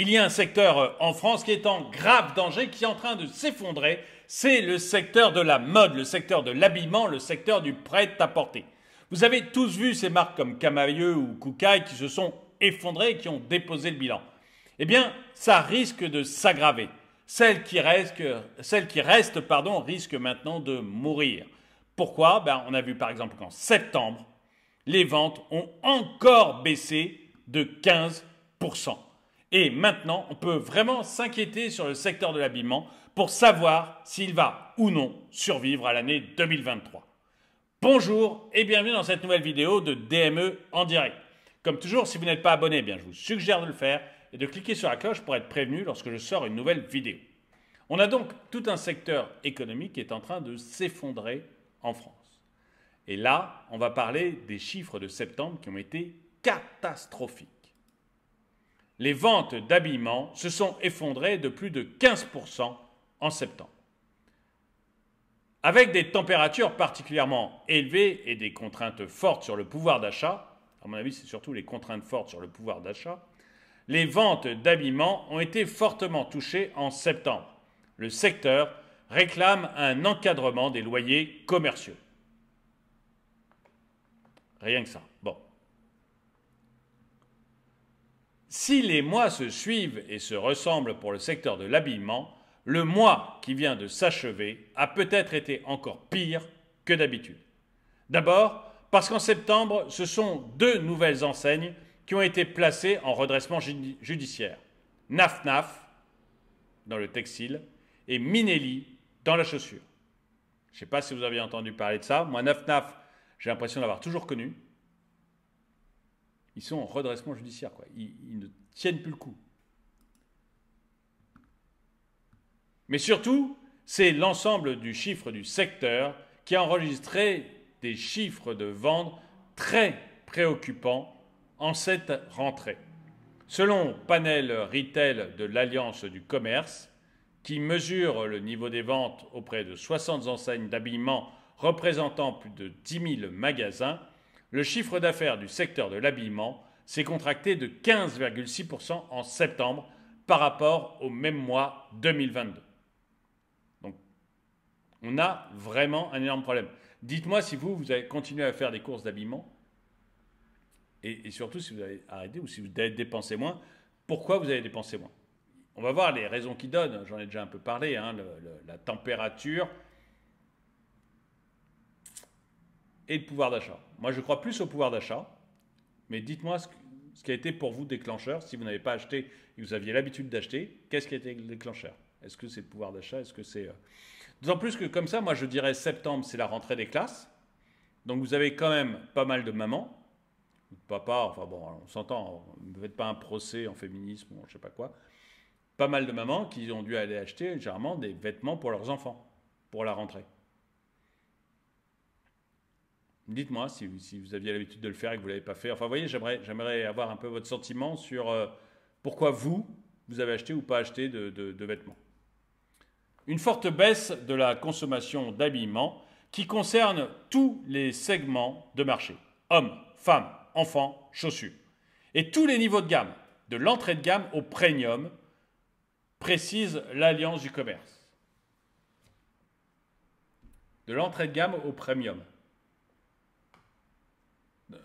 Il y a un secteur euh, en France qui est en grave danger, qui est en train de s'effondrer. C'est le secteur de la mode, le secteur de l'habillement, le secteur du prêt-à-porter. Vous avez tous vu ces marques comme Camailleux ou Koukaï qui se sont effondrées et qui ont déposé le bilan. Eh bien, ça risque de s'aggraver. Celles qui restent, pardon, risquent maintenant de mourir. Pourquoi ben, On a vu par exemple qu'en septembre, les ventes ont encore baissé de 15%. Et maintenant, on peut vraiment s'inquiéter sur le secteur de l'habillement pour savoir s'il va ou non survivre à l'année 2023. Bonjour et bienvenue dans cette nouvelle vidéo de DME en direct. Comme toujours, si vous n'êtes pas abonné, eh bien, je vous suggère de le faire et de cliquer sur la cloche pour être prévenu lorsque je sors une nouvelle vidéo. On a donc tout un secteur économique qui est en train de s'effondrer en France. Et là, on va parler des chiffres de septembre qui ont été catastrophiques les ventes d'habillement se sont effondrées de plus de 15% en septembre. Avec des températures particulièrement élevées et des contraintes fortes sur le pouvoir d'achat, à mon avis c'est surtout les contraintes fortes sur le pouvoir d'achat, les ventes d'habillement ont été fortement touchées en septembre. Le secteur réclame un encadrement des loyers commerciaux. Rien que ça. Si les mois se suivent et se ressemblent pour le secteur de l'habillement, le mois qui vient de s'achever a peut-être été encore pire que d'habitude. D'abord, parce qu'en septembre, ce sont deux nouvelles enseignes qui ont été placées en redressement judiciaire. Naf-Naf dans le textile et Minelli dans la chaussure. Je ne sais pas si vous avez entendu parler de ça. Moi, Naf-Naf, j'ai l'impression d'avoir toujours connu ils sont en redressement judiciaire. Quoi. Ils, ne tiennent plus le coup. Mais surtout, c'est l'ensemble du chiffre du secteur qui a enregistré des chiffres de vente très préoccupants en cette rentrée. Selon Panel Retail de l'Alliance du commerce, qui mesure le niveau des ventes auprès de 60 enseignes d'habillement représentant plus de 10 000 magasins, le chiffre d'affaires du secteur de l'habillement s'est contracté de 15,6% en septembre par rapport au même mois 2022. Donc, on a vraiment un énorme problème. Dites-moi si vous, vous avez continué à faire des courses d'habillement, et, surtout si vous avez arrêté ou si vous avez dépensé moins, pourquoi vous avez dépensé moins On va voir les raisons qui donnent, j'en ai déjà un peu parlé, hein, la température, et le pouvoir d'achat. Moi, je crois plus au pouvoir d'achat, mais dites-moi ce, qui a été pour vous déclencheur. Si vous n'avez pas acheté et vous aviez l'habitude d'acheter, qu'est-ce qui a été le déclencheur Est-ce que c'est le pouvoir d'achat Est-ce que c'est. Euh, D'autant plus que, comme ça, moi, je dirais septembre, c'est la rentrée des classes. Donc, vous avez quand même pas mal de mamans, Papa, enfin bon, on s'entend, ne faites pas un procès en féminisme ou je sais pas quoi. Pas mal de mamans qui ont dû aller acheter, généralement, des vêtements pour leurs enfants, pour la rentrée. Dites-moi si, vous aviez l'habitude de le faire et que vous ne l'avez pas fait. Enfin, vous voyez, j'aimerais avoir un peu votre sentiment sur euh, pourquoi vous, vous avez acheté ou pas acheté de, de vêtements. Une forte baisse de la consommation d'habillement qui concerne tous les segments de marché. Hommes, femmes, enfants, chaussures. Et tous les niveaux de gamme, de l'entrée de gamme au premium, précise l'Alliance du commerce. De l'entrée de gamme au premium.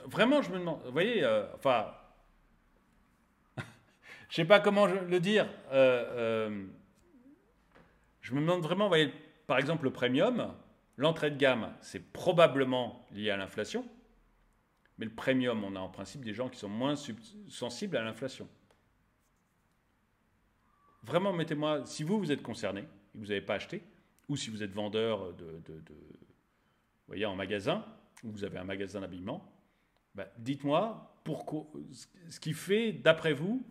Vraiment, je me demande. Vous voyez, euh, enfin, je ne sais pas comment le dire. Euh, euh, je me demande vraiment, vous voyez, par exemple, le premium, l'entrée de gamme, c'est probablement lié à l'inflation. Mais le premium, on a en principe des gens qui sont moins sensibles à l'inflation. Vraiment, mettez-moi, si vous, vous êtes concerné, et que vous n'avez pas acheté, ou si vous êtes vendeur de, de vous voyez, en magasin, ou vous avez un magasin d'habillement, bah, dites-moi ce qui fait, d'après vous,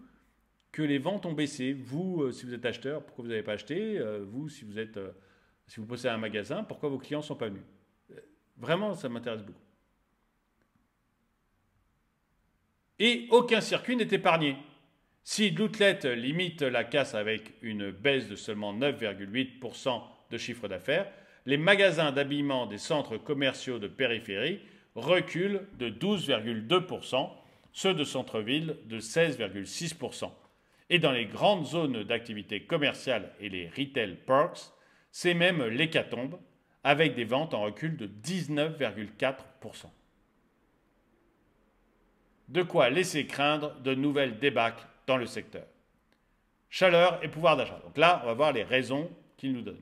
que les ventes ont baissé. Vous, euh, si vous êtes acheteur, pourquoi vous n'avez pas acheté euh, Vous, si vous euh, si vous possédez un magasin, pourquoi vos clients ne sont pas venus Vraiment, ça m'intéresse beaucoup. Et aucun circuit n'est épargné. Si l'outlet limite la casse avec une baisse de seulement 9,8% de chiffre d'affaires, les magasins d'habillement des centres commerciaux de périphérie Recul de 12,2%, ceux de centre-ville de 16,6%. Et dans les grandes zones d'activité commerciale et les retail parks, c'est même l'hécatombe, avec des ventes en recul de 19,4%. De quoi laisser craindre de nouvelles débâcles dans le secteur. Chaleur et pouvoir d'achat. Donc là, on va voir les raisons qu'il nous donne.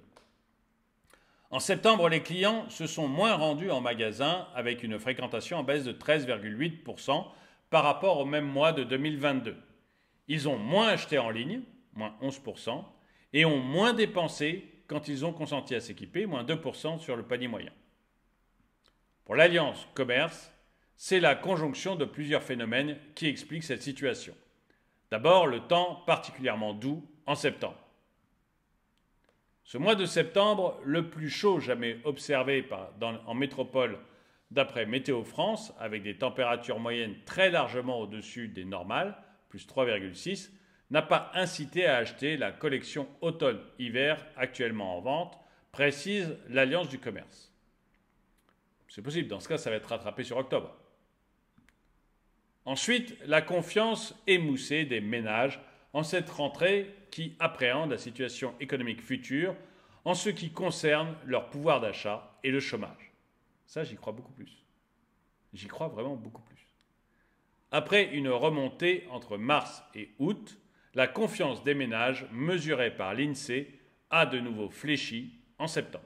En septembre, les clients se sont moins rendus en magasin avec une fréquentation en baisse de 13,8% par rapport au même mois de 2022. Ils ont moins acheté en ligne, moins 11%, et ont moins dépensé quand ils ont consenti à s'équiper, moins 2% sur le panier moyen. Pour l'Alliance Commerce, c'est la conjonction de plusieurs phénomènes qui explique cette situation. D'abord, le temps particulièrement doux en septembre. Ce mois de septembre, le plus chaud jamais observé en métropole d'après Météo France, avec des températures moyennes très largement au-dessus des normales, plus 3,6, n'a pas incité à acheter la collection automne-hiver actuellement en vente, précise l'Alliance du commerce. C'est possible, dans ce cas, ça va être rattrapé sur octobre. Ensuite, la confiance émoussée des ménages en cette rentrée qui appréhendent la situation économique future en ce qui concerne leur pouvoir d'achat et le chômage. Ça, j'y crois beaucoup plus. J'y crois vraiment beaucoup plus. Après une remontée entre mars et août, la confiance des ménages mesurée par l'INSEE a de nouveau fléchi en septembre.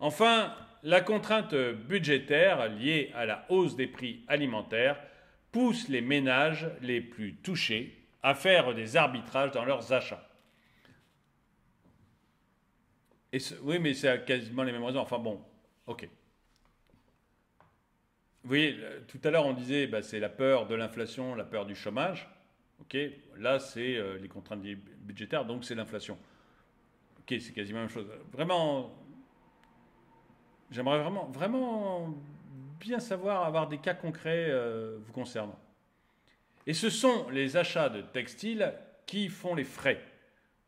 Enfin, la contrainte budgétaire liée à la hausse des prix alimentaires pousse les ménages les plus touchés à faire des arbitrages dans leurs achats. Et oui, mais c'est quasiment les mêmes raisons. Enfin bon, ok. Vous voyez, tout à l'heure on disait bah, c'est la peur de l'inflation, la peur du chômage. Ok, là c'est euh, les contraintes budgétaires, donc c'est l'inflation. Ok, c'est quasiment la même chose. Vraiment, j'aimerais vraiment, vraiment bien savoir avoir des cas concrets euh, vous concernant. Et ce sont les achats de textiles qui font les frais.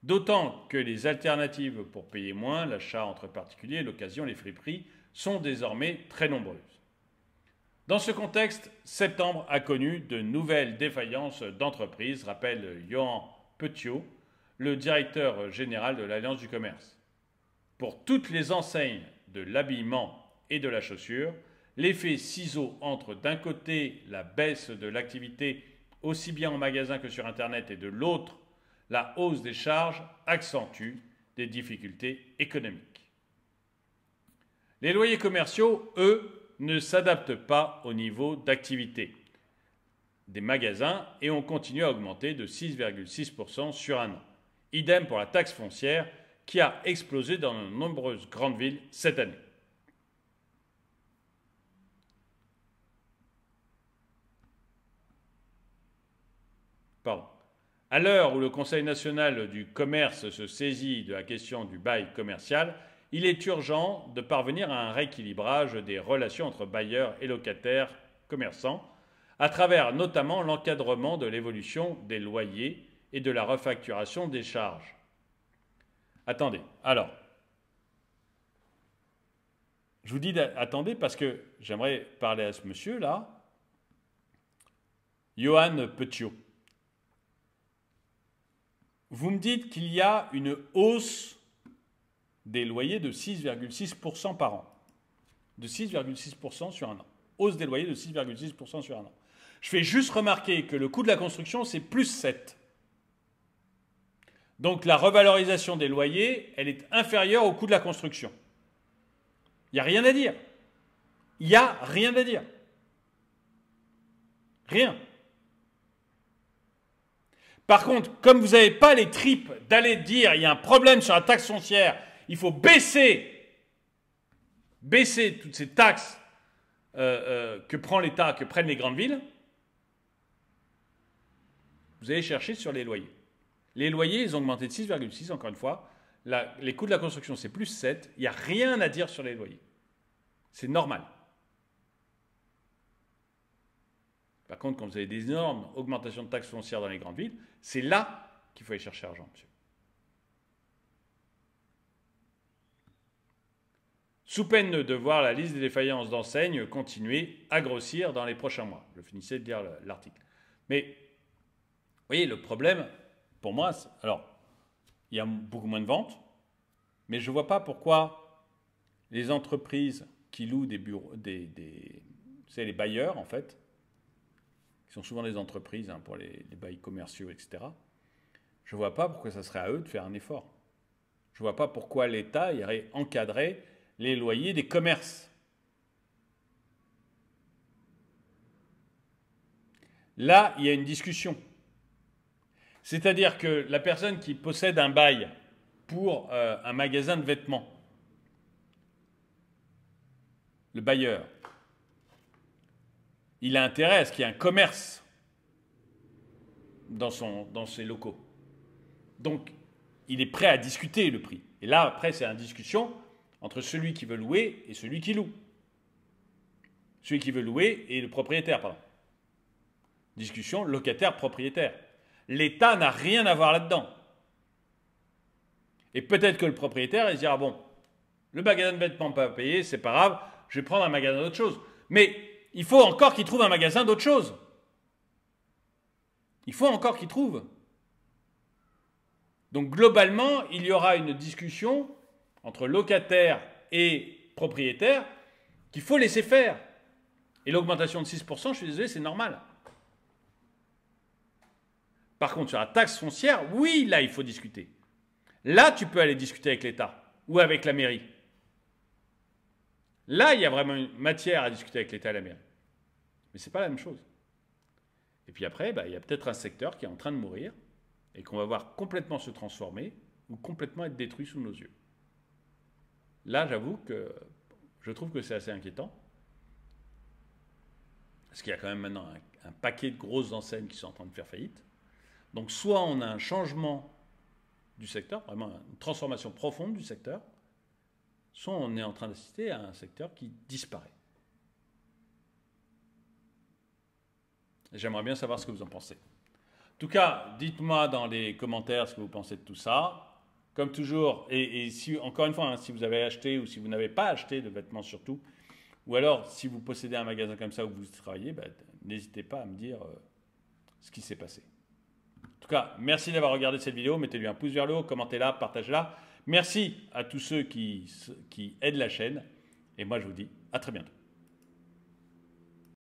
D'autant que les alternatives pour payer moins, l'achat entre particuliers, l'occasion, les friperies, sont désormais très nombreuses. Dans ce contexte, septembre a connu de nouvelles défaillances d'entreprises, rappelle Johan Petiot, le directeur général de l'Alliance du commerce. Pour toutes les enseignes de l'habillement et de la chaussure, L'effet ciseau entre d'un côté la baisse de l'activité aussi bien en magasin que sur Internet et de l'autre, la hausse des charges accentue des difficultés économiques. Les loyers commerciaux, eux, ne s'adaptent pas au niveau d'activité des magasins et ont continué à augmenter de 6,6% sur un an. Idem pour la taxe foncière qui a explosé dans de nombreuses grandes villes cette année. À l'heure où le Conseil national du commerce se saisit de la question du bail commercial, il est urgent de parvenir à un rééquilibrage des relations entre bailleurs et locataires commerçants, à travers notamment l'encadrement de l'évolution des loyers et de la refacturation des charges. Attendez, alors, je vous dis attendez parce que j'aimerais parler à ce monsieur-là, Johan Petiot. Vous me dites qu'il y a une hausse des loyers de 6,6% par an. De 6,6% sur un an. Hausse des loyers de 6,6% sur un an. Je fais juste remarquer que le coût de la construction, c'est plus 7. Donc la revalorisation des loyers, elle est inférieure au coût de la construction. Il n'y a rien à dire. Il n'y a rien à dire. Rien. Par contre, comme vous n'avez pas les tripes d'aller dire il y a un problème sur la taxe foncière, il faut baisser, baisser toutes ces taxes euh, euh, que prend l'État, que prennent les grandes villes, vous allez chercher sur les loyers. Les loyers, ils ont augmenté de 6,6, encore une fois. les coûts de la construction, c'est plus 7. Il n'y a rien à dire sur les loyers. C'est normal. Par contre, quand vous avez des énormes augmentations de taxes foncières dans les grandes villes, c'est là qu'il faut aller chercher l'argent, monsieur. Sous peine de voir la liste des défaillances d'enseignes continuer à grossir dans les prochains mois. Je finissais de lire l'article. Mais, vous voyez, le problème, pour moi, alors, il y a beaucoup moins de ventes, mais je ne vois pas pourquoi les entreprises qui louent des bureaux, des, les bailleurs, en fait, qui sont souvent des entreprises hein, pour les, bails commerciaux, etc. Je ne vois pas pourquoi ça serait à eux de faire un effort. Je ne vois pas pourquoi l'État irait encadrer les loyers des commerces. Là, il y a une discussion. C'est-à-dire que la personne qui possède un bail pour euh, un magasin de vêtements, le bailleur, il a intérêt à ce qu'il y ait un commerce dans, son, dans ses locaux. Donc, il est prêt à discuter le prix. Et là, après, c'est une discussion entre celui qui veut louer et celui qui loue. Celui qui veut louer et le propriétaire, pardon. Discussion locataire-propriétaire. L'État n'a rien à voir là-dedans. Et peut-être que le propriétaire, il se dira, bon, le magasin de vêtements pas payé, c'est pas grave, je vais prendre un magasin d'autre chose. Mais il faut encore qu'ils trouvent un magasin d'autre chose. Il faut encore qu'ils trouvent. Donc globalement, il y aura une discussion entre locataires et propriétaires qu'il faut laisser faire. Et l'augmentation de 6%, je suis désolé, c'est normal. Par contre, sur la taxe foncière, oui, là, il faut discuter. Là, tu peux aller discuter avec l'État ou avec la mairie. Là, il y a vraiment une matière à discuter avec l'État et la mairie. Mais ce n'est pas la même chose. Et puis après, bah, il y a peut-être un secteur qui est en train de mourir et qu'on va voir complètement se transformer ou complètement être détruit sous nos yeux. Là, j'avoue que je trouve que c'est assez inquiétant. Parce qu'il y a quand même maintenant un, un, paquet de grosses enseignes qui sont en train de faire faillite. Donc soit on a un changement du secteur, vraiment une transformation profonde du secteur, soit on est en train d'assister à un secteur qui disparaît. J'aimerais bien savoir ce que vous en pensez. En tout cas, dites-moi dans les commentaires ce que vous pensez de tout ça. Comme toujours, et, si, encore une fois, hein, si vous avez acheté ou si vous n'avez pas acheté de vêtements surtout, ou alors si vous possédez un magasin comme ça où vous travaillez, ben, n'hésitez pas à me dire euh, ce qui s'est passé. En tout cas, merci d'avoir regardé cette vidéo. Mettez-lui un pouce vers le haut, commentez-la, partagez-la. Merci à tous ceux qui, aident la chaîne. Et moi, je vous dis à très bientôt.